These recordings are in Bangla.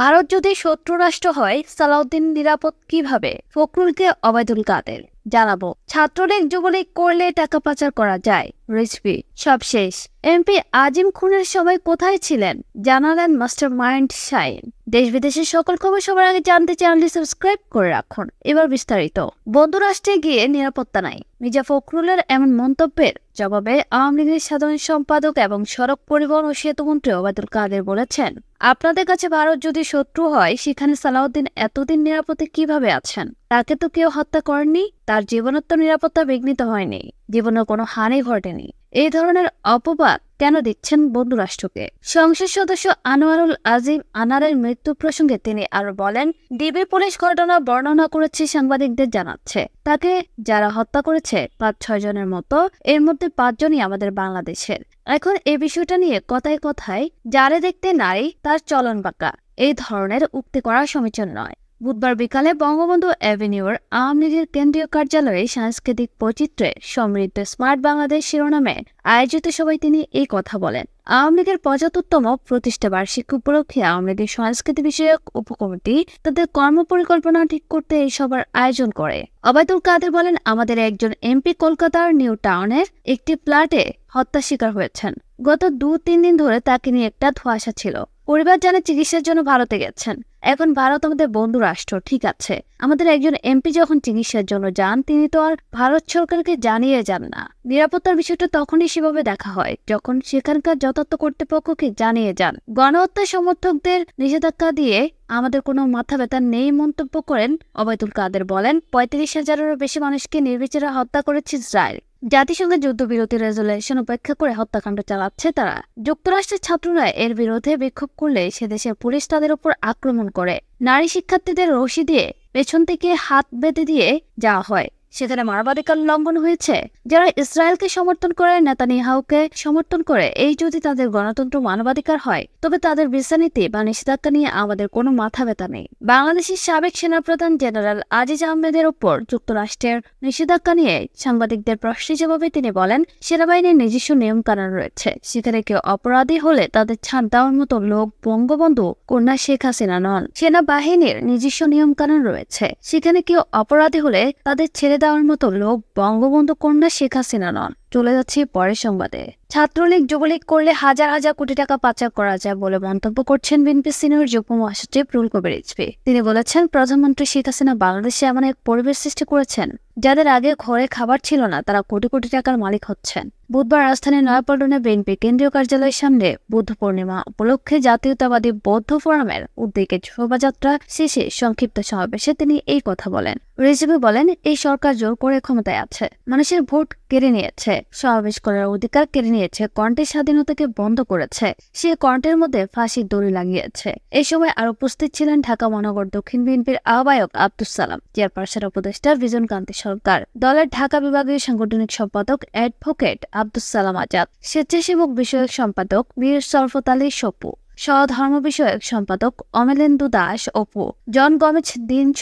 ভারত যদি শত্রু রাষ্ট্র হয় সালাউদ্দিন নিরাপদ কিভাবে ফখরুলকে অবায়দুল কাদের জানাবো ছাত্রলীগ যুবলীগ করলে টাকা পাচার করা যায় রেসিপি সব শেষ এমপি আজিম খুনের সময় কোথায় ছিলেন জানালেন মাস্টার মাইন্ড সাইন দেশ বিদেশের সকল খবর সবার আগে জানতে চ্যানেলটি সাবস্ক্রাইব করে রাখুন এবার বিস্তারিত বন্ধুরাষ্ট্রে গিয়ে নিরাপত্তা নাই মির্জা ফখরুলের এমন মন্তব্যের জবাবে আওয়ামী লীগের সাধারণ সম্পাদক এবং সড়ক পরিবহন ও সেতুমন্ত্রী ওবায়দুল কাদের বলেছেন আপনাদের কাছে ভারত যদি শত্রু হয় সেখানে সালাউদ্দিন এতদিন নিরাপদে কিভাবে আছেন তাকে তো কেউ হত্যা করেননি তার জীবনত্ব নিরাপত্তা বিঘ্নিত হয়নি জীবনের কোনো হানি ঘটেনি এই ধরনের অপবাদ কেন দিচ্ছেন বন্ধুরাষ্ট্রকে সংসদ সদস্য আনোয়ারুল আজিম আনারের মৃত্যু প্রসঙ্গে তিনি আরো বলেন ডিবি পুলিশ ঘটনা বর্ণনা করেছে সাংবাদিকদের জানাচ্ছে তাকে যারা হত্যা করেছে পাঁচ ছয় জনের মতো এর মধ্যে পাঁচজনই আমাদের বাংলাদেশের এখন এ বিষয়টা নিয়ে কথায় কথায় যারে দেখতে নারী তার চলন বাঁকা এই ধরনের উক্তি করা সমীচীন নয় বুধবার বিকালে বঙ্গবন্ধু অ্যাভিনিউর আওয়ামী লীগের কেন্দ্রীয় কার্যালয়ে সাংস্কৃতিক বৈচিত্র্যে সমৃদ্ধ স্মার্ট বাংলাদেশ শিরোনামে আয়োজিত সভায় তিনি এই কথা বলেন আওয়ামী লীগের পঁচাত্তরতম প্রতিষ্ঠা বার্ষিকী উপলক্ষে আওয়ামী লীগের সংস্কৃতি বিষয়ক উপকমিটি তাদের কর্মপরিকল্পনা ঠিক করতে এই সভার আয়োজন করে অবায়দুল কাদের বলেন আমাদের একজন এমপি কলকাতার নিউ টাউনের একটি প্লাটে হত্যা শিকার হয়েছেন গত দু তিন দিন ধরে তাকে নিয়ে একটা ধোয়াশা ছিল পরিবার জানে চিকিৎসার জন্য ভারতে গেছেন এখন ভারত আমাদের বন্ধু রাষ্ট্র ঠিক আছে আমাদের একজন এমপি যখন চিকিৎসার জন্য যান তিনি তো আর ভারত সরকারকে জানিয়ে যান না নিরাপত্তার বিষয়টা তখনই সেভাবে দেখা হয় যখন সেখানকার যথার্থ কর্তৃপক্ষকে জানিয়ে যান গণহত্যা সমর্থকদের নিষেধাজ্ঞা দিয়ে আমাদের কোনো মাথা ব্যথা নেই মন্তব্য করেন অবায়দুল কাদের বলেন পঁয়ত্রিশ হাজারেরও বেশি মানুষকে নির্বিচারে হত্যা করেছে ইসরায়েল জাতিসংঘের যুদ্ধবিরতি রেজলেশন উপেক্ষা করে হত্যাকাণ্ড চালাচ্ছে তারা যুক্তরাষ্ট্রের ছাত্ররা এর বিরুদ্ধে বিক্ষোভ করলে সে দেশের পুলিশ তাদের উপর আক্রমণ করে নারী শিক্ষার্থীদের রশি দিয়ে পেছন থেকে হাত বেঁধে দিয়ে যাওয়া হয় সেখানে মানবাধিকার লঙ্ঘন হয়েছে যারা ইসরায়েলকে সমর্থন করে নেতানিহাউকে সমর্থন করে এই যদি তাদের গণতন্ত্র মানবাধিকার হয় তবে তাদের বিচারনীতি বা নিষেধাজ্ঞা নিয়ে আমাদের কোনো মাথা ব্যথা নেই বাংলাদেশের সাবেক সেনাপ্রধান জেনারেল আজিজ আহমেদের ওপর যুক্তরাষ্ট্রের নিষেধাজ্ঞা নিয়ে সাংবাদিকদের প্রশ্নের জবাবে তিনি বলেন সেনাবাহিনীর নিজস্ব নিয়মকানুন রয়েছে সেখানে কেউ অপরাধী হলে তাদের ছাড় দেওয়ার মতো লোক বঙ্গবন্ধু কন্যা শেখ হাসিনা নন সেনাবাহিনীর নিজস্ব নিয়মকানুন রয়েছে সেখানে কেউ অপরাধী হলে তাদের ছেড়ে দেওয়ার মতো লোক বঙ্গবন্ধু কন্যা শেখ হাসিনা নন চলে যাচ্ছি পরের সংবাদে ছাত্রলীগ যুবলীগ করলে হাজার হাজার কোটি টাকা পাচার করা যায় বলে মন্তব্য করছেন বিএনপি সিনিয়র যুগ্ম মহাসচিব রুল কবির রিজভি তিনি বলেছেন প্রধানমন্ত্রী শেখ হাসিনা বাংলাদেশে এমন এক পরিবেশ সৃষ্টি করেছেন যাদের আগে ঘরে খাবার ছিল না তারা কোটি কোটি টাকার মালিক হচ্ছেন বুধবার রাজধানীর নয়াপল্টনে বিএনপি কেন্দ্রীয় কার্যালয়ের সামনে বুদ্ধ পূর্ণিমা উপলক্ষে জাতীয়তাবাদী বৌদ্ধ ফোরামের উদ্যোগে শোভাযাত্রা শেষে সংক্ষিপ্ত সমাবেশে তিনি এই কথা বলেন রিজভি বলেন এই সরকার জোর করে ক্ষমতায় আছে মানুষের ভোট কেড়ে নিয়েছে সমাবেশ করার অধিকার কেড়ে নিয়েছে কণ্ঠের স্বাধীনতাকে বন্ধ করেছে সে কণ্ঠের মধ্যে ফাঁসির দড়ি লাগিয়েছে এ সময় আর উপস্থিত ছিলেন ঢাকা মহানগর দক্ষিণ বিএনপির আহ্বায়ক আব্দুল সালাম চেয়ারপারসন উপদেষ্টা বিজন কান্তি সরকার দলের ঢাকা বিভাগীয় সাংগঠনিক সম্পাদক অ্যাডভোকেট আব্দুল সালাম আজাদ স্বেচ্ছাসেবক বিষয়ক সম্পাদক মীর সরফত আলী সপু সহধর্ম বিষয়ক সম্পাদক অমলেন্দু দাস অপু জন গমেজ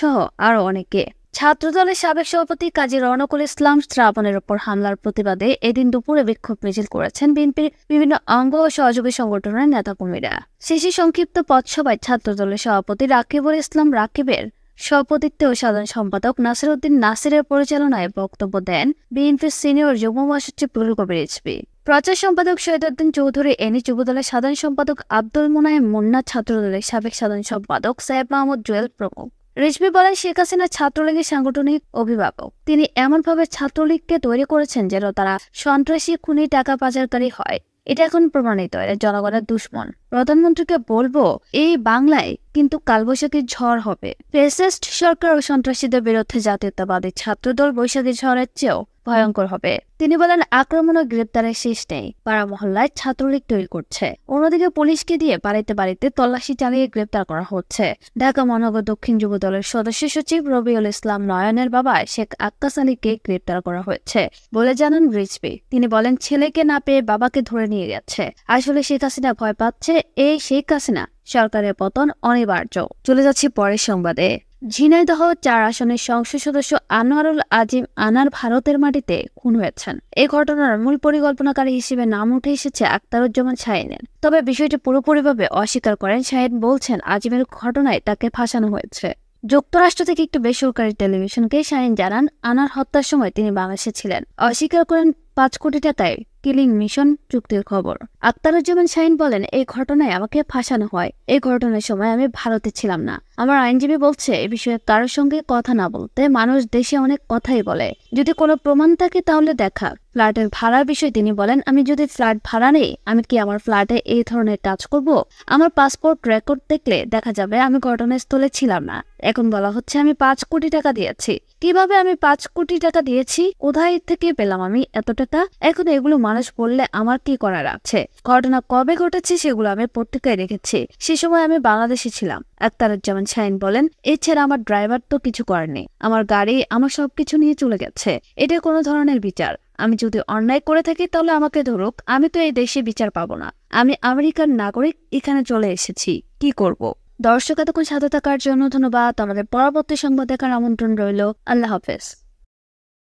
সহ আরো অনেকে ছাত্রদলের সাবেক সভাপতি কাজী রনকুল ইসলাম শ্রাবণের ওপর হামলার প্রতিবাদে এদিন দুপুরে বিক্ষোভ মিছিল করেছেন বিএনপির বিভিন্ন অঙ্গ ও সহযোগী সংগঠনের নেতাকর্মীরা শেষে সংক্ষিপ্ত পথসভায় ছাত্রদলের সভাপতি রাকিবুল ইসলাম রাকিবের সভাপতিত্বে ও সাধারণ সম্পাদক নাসির উদ্দিন নাসিরের পরিচালনায় বক্তব্য দেন বিএনপির সিনিয়র যুব মহাসচিব রুল কবির রিজভী প্রচার সম্পাদক সৈয়দ উদ্দিন চৌধুরী এনি যুবদলের সাধারণ সম্পাদক আব্দুল মোনায়েম মুন্না ছাত্রদলের সাবেক সাধারণ সম্পাদক সাহেব মাহমুদ জুয়েল প্রমুখ রেজবি বলেন শেখ হাসিনা ছাত্রলীগের সাংগঠনিক অভিভাবক তিনি এমনভাবে ছাত্রলীগকে তৈরি করেছেন যেন তারা সন্ত্রাসী খুনি টাকা পাচারকারী হয় এটা এখন প্রমাণিত এরা জনগণের দুশ্মন প্রধানমন্ত্রীকে বলবো এই বাংলায় কিন্তু কালবৈশাখীর ঝড় হবে ফেসেস্ট সরকার ও সন্ত্রাসীদের বিরুদ্ধে জাতীয়তাবাদী ছাত্রদল বৈশাখী ঝড়ের চেয়েও ভয়ঙ্কর হবে তিনি বলেন আক্রমণ ও গ্রেপ্তারের শেষ নেই পাড়া মহল্লায় ছাত্রলীগ তৈরি করছে অন্যদিকে পুলিশকে দিয়ে বাড়িতে বাড়িতে তল্লাশি চালিয়ে গ্রেপ্তার করা হচ্ছে ঢাকা মহানগর দক্ষিণ যুব দলের সদস্য সচিব রবিউল ইসলাম নয়নের বাবা শেখ আক্কাস আলীকে গ্রেপ্তার করা হয়েছে বলে জানান রিজবি তিনি বলেন ছেলেকে না পেয়ে বাবাকে ধরে নিয়ে গেছে আসলে শেখ হাসিনা ভয় পাচ্ছে এই শেখ হাসিনা সরকারের পতন অনিবার্য চলে যাচ্ছি পরের সংবাদে ঝিনাইদহ চার আসনের সংসদ সদস্য আনোয়ারুল আজিম আনার ভারতের মাটিতে খুন হয়েছেন এই ঘটনার মূল পরিকল্পনাকারী হিসেবে নাম উঠে এসেছে আক্তারুজ্জামান শাহিনের তবে বিষয়টি পুরোপুরিভাবে অস্বীকার করেন শাহিন বলছেন আজিমের ঘটনায় তাকে ফাঁসানো হয়েছে যুক্তরাষ্ট্র থেকে একটি বেসরকারি টেলিভিশনকে শাহিন জানান আনার হত্যার সময় তিনি বাংলাদেশে ছিলেন অস্বীকার করেন পাঁচ কোটি টাকায় কিলিং মিশন চুক্তির খবর আক্তারুজ্জামান শাহিন বলেন এই ঘটনায় আমাকে ফাঁসানো হয় এই ঘটনার সময় আমি ভারতে ছিলাম না আমার আইনজীবী বলছে এ বিষয়ে কারোর সঙ্গে কথা না বলতে মানুষ দেশে অনেক কথাই বলে যদি কোনো প্রমাণ থাকে তাহলে দেখা ফ্ল্যাটের ভাড়ার বিষয়ে তিনি বলেন আমি যদি ফ্ল্যাট ভাড়া নেই আমি কি আমার ফ্ল্যাটে এই ধরনের কাজ করব আমার পাসপোর্ট রেকর্ড দেখলে দেখা যাবে আমি ঘটনাস্থলে ছিলাম না এখন বলা হচ্ছে আমি পাঁচ কোটি টাকা দিয়েছি কিভাবে আমি পাঁচ কোটি টাকা দিয়েছি কোথায় থেকে পেলাম আমি এত টাকা এখন এগুলো মানুষ বললে আমার কি করার আছে ঘটনা কবে ঘটেছে সেগুলো আমি পত্রিকায় রেখেছি সে সময় আমি বাংলাদেশে ছিলাম আক্তারুজ্জামান শাহিন বলেন এছাড়া আমার ড্রাইভার তো কিছু করেনি আমার গাড়ি আমার সবকিছু নিয়ে চলে গেছে এটা কোনো ধরনের বিচার আমি যদি অন্যায় করে থাকি তাহলে আমাকে ধরুক আমি তো এই দেশে বিচার পাবো না আমি আমেরিকার নাগরিক এখানে চলে এসেছি কি করব। দর্শক এতক্ষণ সাথে থাকার জন্য ধন্যবাদ আমাদের পরবর্তী সংবাদ দেখার আমন্ত্রণ রইল আল্লাহ হাফেজ